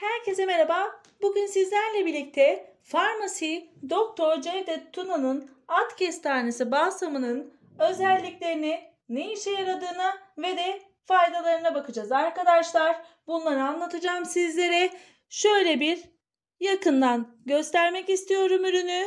Herkese merhaba. Bugün sizlerle birlikte Farmasi Doktor Cevdet Tuna'nın at kestanesi balsamının özelliklerini, ne işe yaradığını ve de faydalarına bakacağız arkadaşlar. Bunları anlatacağım sizlere. Şöyle bir yakından göstermek istiyorum ürünü.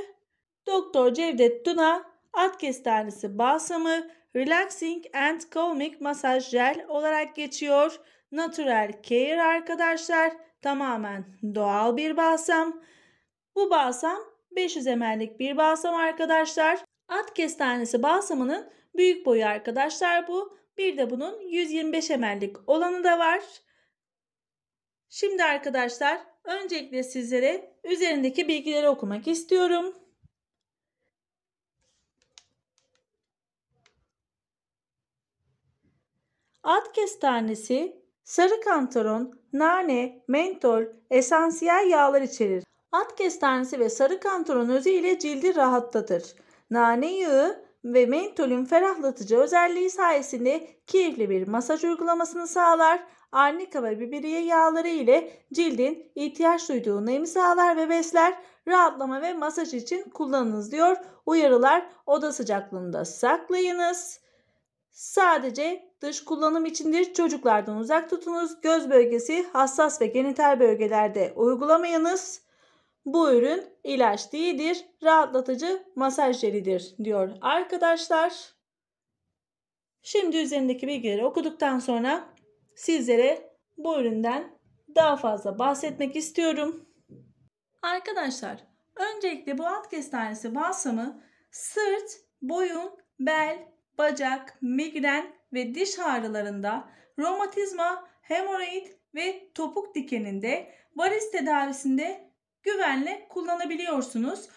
Doktor Cevdet Tuna at kestanesi balsamı Relaxing and Calming Masaj Gel olarak geçiyor. Natural Care arkadaşlar tamamen doğal bir balsam. Bu balsam 500 ml'lik bir balsam arkadaşlar. At kestanesi balsamının büyük boyu arkadaşlar bu. Bir de bunun 125 ml'lik olanı da var. Şimdi arkadaşlar öncelikle sizlere üzerindeki bilgileri okumak istiyorum. At kestanesi Sarı kantaron, nane, mentol, esansiyel yağlar içerir. At kestanesi ve sarı kantaron özü ile cildi rahatlatır. Nane yağı ve mentolün ferahlatıcı özelliği sayesinde keyifli bir masaj uygulamasını sağlar. Arnika ve biberiye yağları ile cildin ihtiyaç duyduğu nemi sağlar ve besler. Rahatlama ve masaj için kullanınız diyor. Uyarılar oda sıcaklığında saklayınız. Sadece Dış kullanım içindir. Çocuklardan uzak tutunuz. Göz bölgesi hassas ve genital bölgelerde uygulamayınız. Bu ürün ilaç değildir. Rahatlatıcı masaj jelidir diyor arkadaşlar. Şimdi üzerindeki bilgileri okuduktan sonra sizlere bu üründen daha fazla bahsetmek istiyorum. Arkadaşlar öncelikle bu alt kestanesi balsamı sırt, boyun, bel, bacak, migren ve diş ağrılarında, romatizma, hemoroid ve topuk dikeninde, varis tedavisinde güvenle kullanabiliyorsunuz.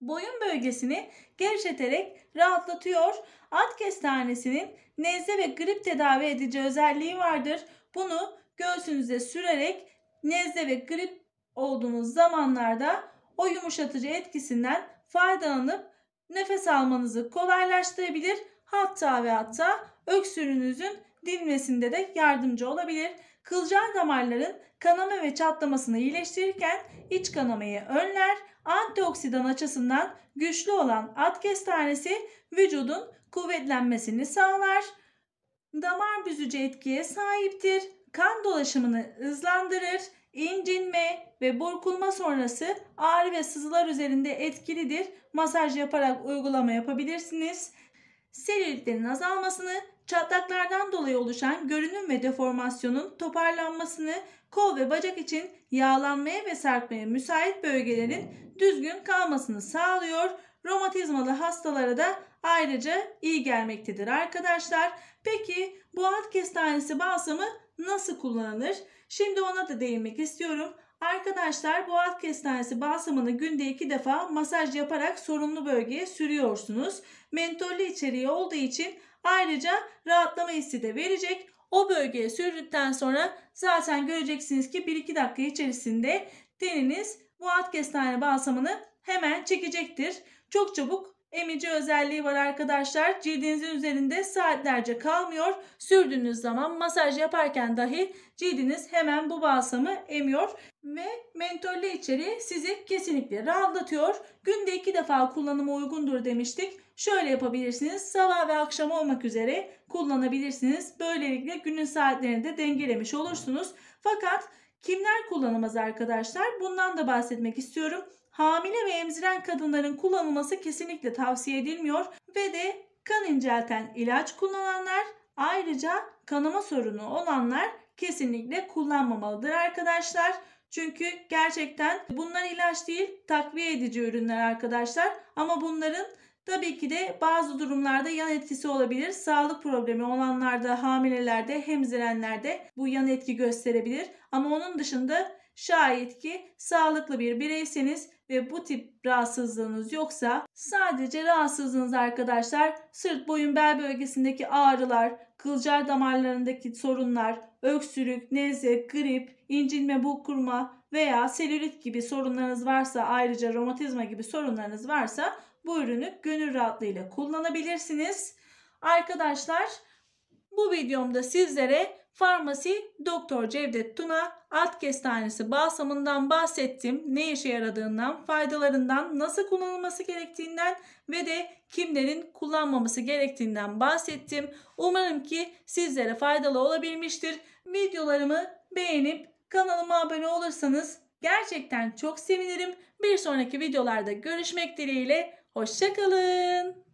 Boyun bölgesini gevşeterek rahatlatıyor. At kestanesinin nezle ve grip tedavi edici özelliği vardır. Bunu göğsünüze sürerek nezle ve grip olduğunuz zamanlarda o yumuşatıcı etkisinden faydalanıp nefes almanızı kolaylaştırabilir. Hatta ve hatta öksürüğünüzün dinmesinde de yardımcı olabilir. Kılcal damarların kanama ve çatlamasını iyileştirirken iç kanamayı önler. Antioksidan açısından güçlü olan at kestanesi vücudun kuvvetlenmesini sağlar. Damar büzücü etkiye sahiptir. Kan dolaşımını hızlandırır. İncinme ve burkulma sonrası ağrı ve sızılar üzerinde etkilidir. Masaj yaparak uygulama yapabilirsiniz. Seriliklerin azalmasını, çatlaklardan dolayı oluşan görünüm ve deformasyonun toparlanmasını, kol ve bacak için yağlanmaya ve sertmeye müsait bölgelerin düzgün kalmasını sağlıyor. Romatizmalı hastalara da ayrıca iyi gelmektedir arkadaşlar. Peki bu alt kestanesi balsamı nasıl kullanılır? Şimdi ona da değinmek istiyorum. Arkadaşlar boğaz kestanesi balsamını günde iki defa masaj yaparak sorunlu bölgeye sürüyorsunuz. Mentollü içeriği olduğu için ayrıca rahatlama hissi de verecek. O bölgeye sürdükten sonra zaten göreceksiniz ki 1-2 dakika içerisinde teniniz boğaz kestane balsamını hemen çekecektir. Çok çabuk Emici özelliği var arkadaşlar. Cildinizin üzerinde saatlerce kalmıyor. Sürdüğünüz zaman masaj yaparken dahi cildiniz hemen bu balsamı emiyor. Ve mentollü içeriği sizi kesinlikle rahatlatıyor. Günde iki defa kullanıma uygundur demiştik. Şöyle yapabilirsiniz. Sabah ve akşam olmak üzere kullanabilirsiniz. Böylelikle günün saatlerini de dengelemiş olursunuz. Fakat kimler kullanamaz arkadaşlar? Bundan da bahsetmek istiyorum. Hamile ve emziren kadınların kullanılması kesinlikle tavsiye edilmiyor ve de kan incelten ilaç kullananlar ayrıca kanama sorunu olanlar kesinlikle kullanmamalıdır arkadaşlar. Çünkü gerçekten bunlar ilaç değil takviye edici ürünler arkadaşlar. Ama bunların tabii ki de bazı durumlarda yan etkisi olabilir. Sağlık problemi olanlarda, hamilelerde, hemzirenlerde bu yan etki gösterebilir. Ama onun dışında Şayet ki sağlıklı bir bireyseniz ve bu tip rahatsızlığınız yoksa sadece rahatsızlığınız arkadaşlar sırt boyun bel bölgesindeki ağrılar, kılcal damarlarındaki sorunlar, öksürük, nezle, grip, incinme, bukurma veya selülit gibi sorunlarınız varsa ayrıca romatizma gibi sorunlarınız varsa bu ürünü gönül rahatlığıyla kullanabilirsiniz. Arkadaşlar bu videomda sizlere farmasi Doktor Cevdet Tuna alt kestanesi balsamından bahsettim. Ne işe yaradığından, faydalarından, nasıl kullanılması gerektiğinden ve de kimlerin kullanmaması gerektiğinden bahsettim. Umarım ki sizlere faydalı olabilmiştir. Videolarımı beğenip kanalıma abone olursanız gerçekten çok sevinirim. Bir sonraki videolarda görüşmek dileğiyle. Hoşçakalın.